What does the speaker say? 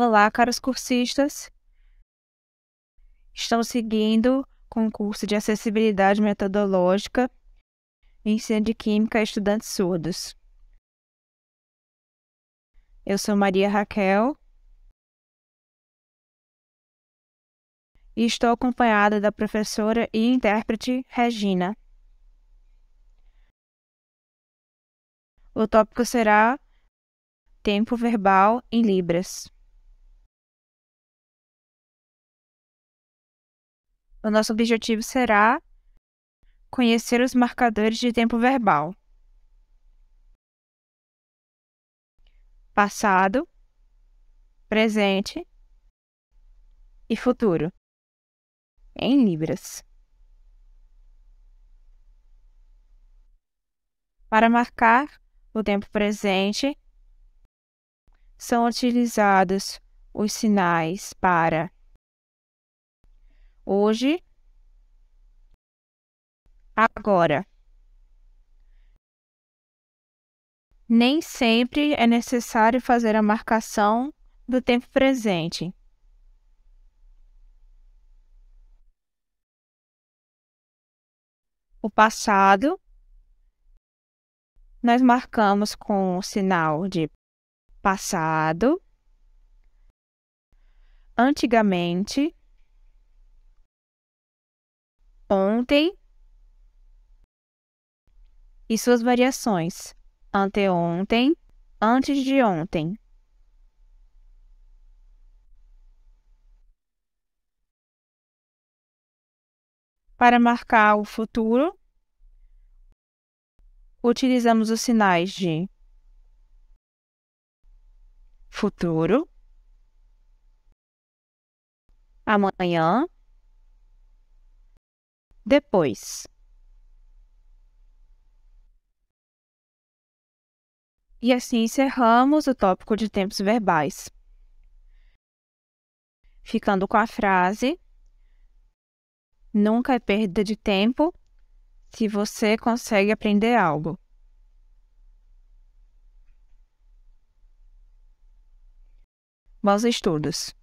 Olá, caros cursistas. Estão seguindo com o curso de acessibilidade metodológica ensino de química a estudantes surdos. Eu sou Maria Raquel e estou acompanhada da professora e intérprete Regina. O tópico será tempo verbal em libras. O nosso objetivo será conhecer os marcadores de tempo verbal. Passado, presente e futuro. Em Libras. Para marcar o tempo presente, são utilizados os sinais para hoje, agora. Nem sempre é necessário fazer a marcação do tempo presente. O passado, nós marcamos com o sinal de passado. Antigamente, ontem e suas variações, anteontem, antes de ontem. Para marcar o futuro, utilizamos os sinais de futuro, amanhã, depois. E assim encerramos o tópico de tempos verbais. Ficando com a frase: Nunca é perda de tempo se você consegue aprender algo. Bons estudos!